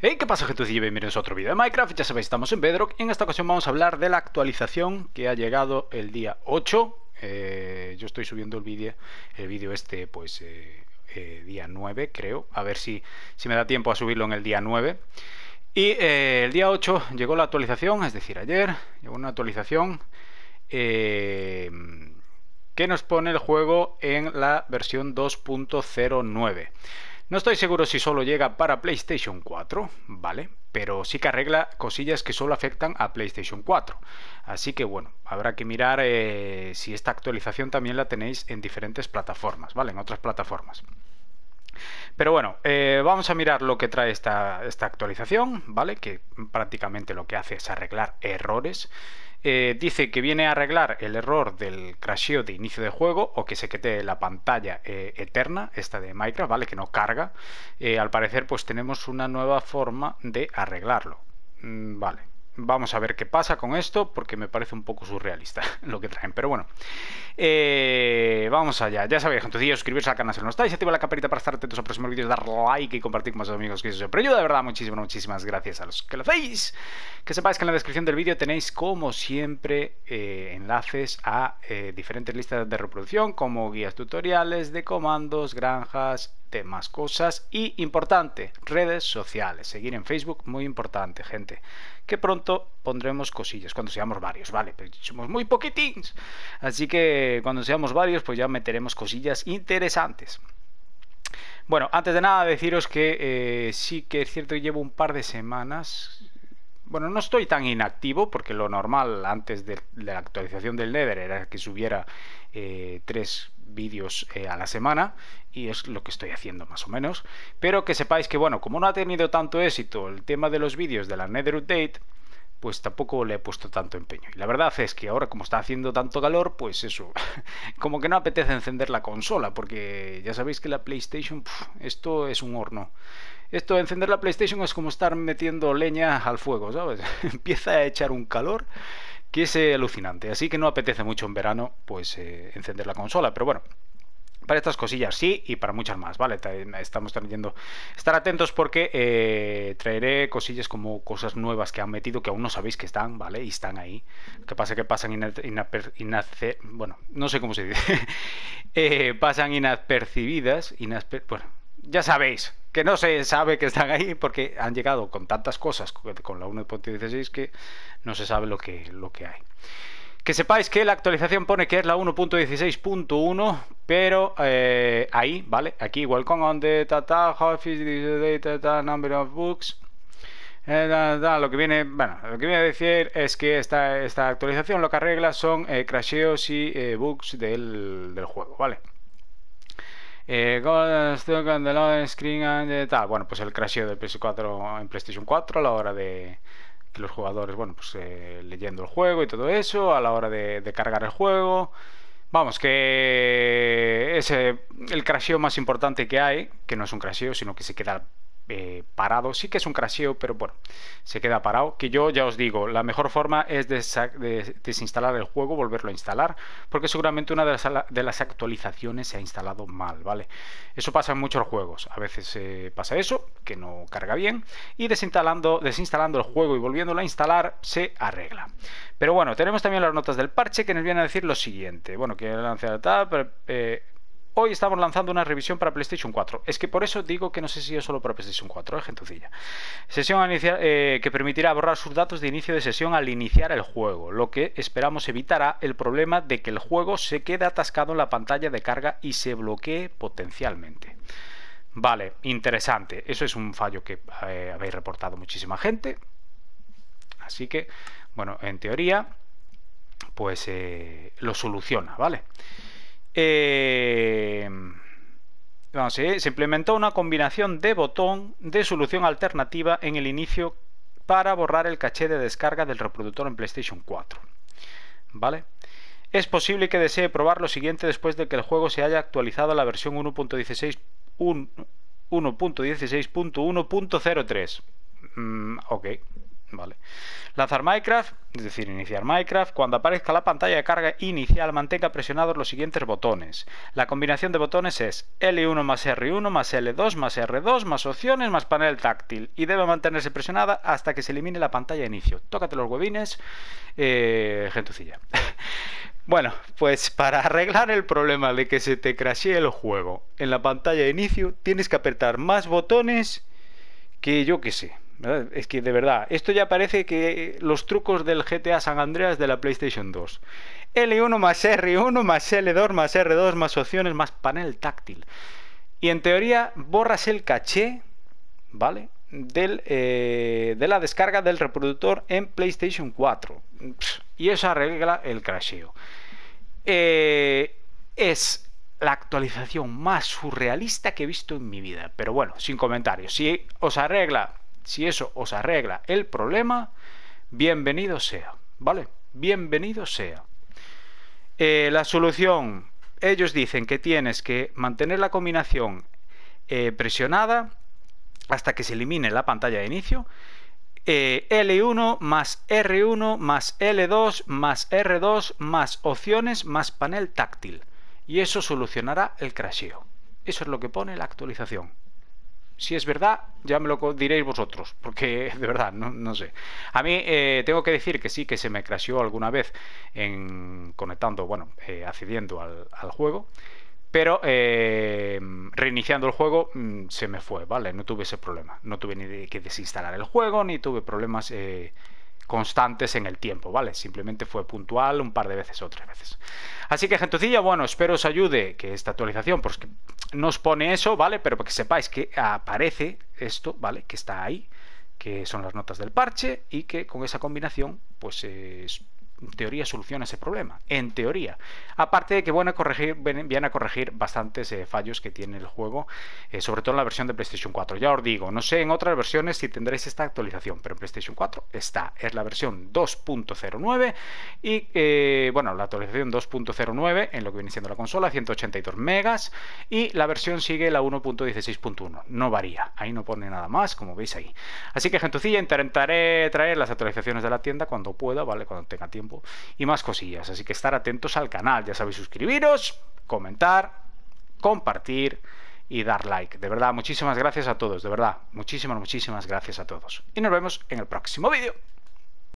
Hey, ¿qué pasa gente? bienvenidos a otro vídeo de Minecraft, ya sabéis, estamos en Bedrock en esta ocasión vamos a hablar de la actualización que ha llegado el día 8 eh, Yo estoy subiendo el vídeo el vídeo este pues eh, eh, día 9 creo, a ver si, si me da tiempo a subirlo en el día 9 Y el día 8 llegó la actualización, es decir, ayer llegó una actualización que nos pone el juego en la versión 2.09 no estoy seguro si solo llega para PlayStation 4, ¿vale? Pero sí que arregla cosillas que solo afectan a PlayStation 4. Así que bueno, habrá que mirar eh, si esta actualización también la tenéis en diferentes plataformas, ¿vale? En otras plataformas. Pero bueno, eh, vamos a mirar lo que trae esta, esta, actualización, ¿vale? Que prácticamente lo que hace es arreglar errores. Eh, dice que viene a arreglar el error del crasheo de inicio de juego o que se quete la pantalla eh, eterna, esta de Minecraft, ¿vale? Que no carga. al parecer, pues tenemos una nueva forma de arreglarlo. Mm, vale, Vamos a ver qué pasa con esto, porque me parece un poco surrealista lo que traen. Pero bueno, eh, vamos allá. Ya sabéis, gente, suscribiros al canal si no estáis, activa la campanita para estar atentos a los próximos vídeos, dar like y compartir con más amigos que eso pero yo De verdad, muchísimas, muchísimas gracias a los que lo hacéis. Que sepáis que en la descripción del vídeo tenéis, como siempre, eh, enlaces a eh, diferentes listas de reproducción, como guías tutoriales de comandos, granjas, más cosas. Y importante, redes sociales. Seguir en Facebook, muy importante, gente. Que pronto pondremos cosillas, cuando seamos varios, ¿vale? Pero pues somos muy poquitins. Así que cuando seamos varios, pues ya meteremos cosillas interesantes. Bueno, antes de nada deciros que eh, sí que es cierto que llevo un par de semanas, bueno, no estoy tan inactivo porque lo normal antes de, la actualización del Nether era que subiera eh, tres vídeos eh, a la semana y es lo que estoy haciendo más o menos. Pero que sepáis que, bueno, como no ha tenido tanto éxito el tema de los vídeos de la Nether Update, pues tampoco le he puesto tanto empeño. Y la verdad es que ahora como está haciendo tanto calor, pues eso, como que no apetece encender la consola, porque ya sabéis que la PlayStation, esto es un horno. Esto, encender la PlayStation es como estar metiendo leña al fuego, ¿sabes? Empieza a echar un calor que es eh, alucinante. Así que no apetece mucho en verano, pues, eh, encender la consola. Pero bueno, para estas cosillas sí y para muchas más, ¿vale? Estamos trayendo... Estar atentos porque eh, traeré cosillas como cosas nuevas que han metido que aún no sabéis que están, ¿vale? Y están ahí. Que pasa que pasan inapercibidas Bueno, no sé cómo se dice. pasan inadpercibidas. Bueno, ya sabéis que no se sabe que están ahí porque han llegado con tantas cosas con la 1.16 que no se sabe lo que, lo que hay. Que sepáis que la actualización pone que es la 1.16.1, pero eh, ahí, ¿vale? Aquí, welcome on the data, how number of books. Eh, lo que viene, bueno, lo que viene a decir es que esta, esta actualización lo que arregla son eh, crasheos y bugs del juego, ¿vale? ¿Cómo eh, God Stuck on Screen tal. Bueno, pues el crasheo del PS4 en PlayStation 4 a la hora de que los jugadores, bueno, pues eh, leyendo el juego y todo eso, a la hora de, de cargar el juego. Vamos, que es el crasheo más importante que hay, que no es un crasheo, sino que se queda eh, parado. Sí que es un crasheo, pero bueno, se queda parado. Que yo ya os digo, la mejor forma es desinstalar el juego, volverlo a instalar, porque seguramente una de las, actualizaciones se ha instalado mal, ¿vale? Eso pasa en muchos juegos. A veces eh, pasa eso, que no carga bien, y desinstalando, desinstalando el juego y volviéndolo a instalar se arregla. Pero bueno, tenemos también las notas del parche que nos vienen a decir lo siguiente. Bueno, que lanzar tal, pero... Eh, hoy estamos lanzando una revisión para PlayStation 4. Es que por eso digo que no sé si es solo para PlayStation 4, ...es ¿eh, gentucilla. Sesión eh, que permitirá borrar sus datos de inicio de sesión al iniciar el juego, lo que esperamos evitará el problema de que el juego se quede atascado en la pantalla de carga y se bloquee potencialmente. Vale, interesante. Eso es un fallo que eh, habéis reportado muchísima gente. Así que, bueno, en teoría, pues lo soluciona, ¿vale? vale eh, se, eh, se implementó una combinación de botón de solución alternativa en el inicio para borrar el caché de descarga del reproductor en PlayStation 4. ¿Vale? Es posible que desee probar lo siguiente después de que el juego se haya actualizado a la versión 1.16.1.16.1.03. Mm, ok. Vale. Lanzar Minecraft, es decir, iniciar Minecraft. Cuando aparezca la pantalla de carga inicial, mantenga presionados los siguientes botones. La combinación de botones es L1 más R1 más L2 más R2 más opciones más panel táctil y debe mantenerse presionada hasta que se elimine la pantalla de inicio. Tócate los huevines, eh, gentucilla. Bueno, pues para arreglar el problema de que se te crashee el juego en la pantalla de inicio, tienes que apretar más botones que yo que sé. Es que de verdad, esto ya parece que los trucos del GTA San Andreas de la PlayStation 2. L1 más R1 más L2 más R2 más opciones más panel táctil. Y en teoría borras el caché, ¿vale? Eh, de la descarga del reproductor en PlayStation 4. Y eso arregla el crasheo. Eh, es la actualización más surrealista que he visto en mi vida. Pero bueno, sin comentarios. Si os arregla si eso os arregla el problema, bienvenido sea, ¿vale? Bienvenido sea. Eh, la solución, ellos dicen que tienes que mantener la combinación eh, presionada hasta que se elimine la pantalla de inicio. Eh, L1 más R1 más L2 más R2 más opciones más panel táctil. Y eso solucionará el crasheo. Eso es lo que pone la actualización. Si es verdad, ya me lo diréis vosotros, porque de verdad, no, sé. A mí eh, tengo que decir que sí, que se me crasheó alguna vez en conectando, bueno, eh, accediendo al, juego pero eh, reiniciando el juego mm, se me fue, ¿vale? No tuve ese problema. No tuve ni que desinstalar el juego, ni tuve problemas constantes en el tiempo, ¿vale? Simplemente fue puntual un par de veces o tres veces. Así que, gentucilla, bueno, espero os ayude que esta actualización pues, nos pone eso, ¿vale? Pero que sepáis que aparece esto, ¿vale? Que está ahí, que son las notas del parche y que con esa combinación, pues es teoría soluciona ese problema, en teoría. Aparte de que van a corregir, vienen a corregir bastantes eh, fallos que tiene el juego, eh, sobre todo en la versión de PlayStation 4. Ya os digo, no sé en otras versiones si tendréis esta actualización, pero en PlayStation 4 está, es la versión 2.09 y, eh, bueno, la actualización 2.09 en lo que viene siendo la consola, 182 megas y la versión sigue la 1.16.1, no varía, ahí no pone nada más, como veis ahí. Así que, gentucilla, intentaré traer las actualizaciones de la tienda cuando pueda, ¿vale? Cuando tenga tiempo y más cosillas. Así que estar atentos al canal, ya sabéis, suscribiros, comentar, compartir y dar like. De verdad, muchísimas gracias a todos, de verdad, muchísimas, muchísimas gracias a todos. Y nos vemos en el próximo vídeo.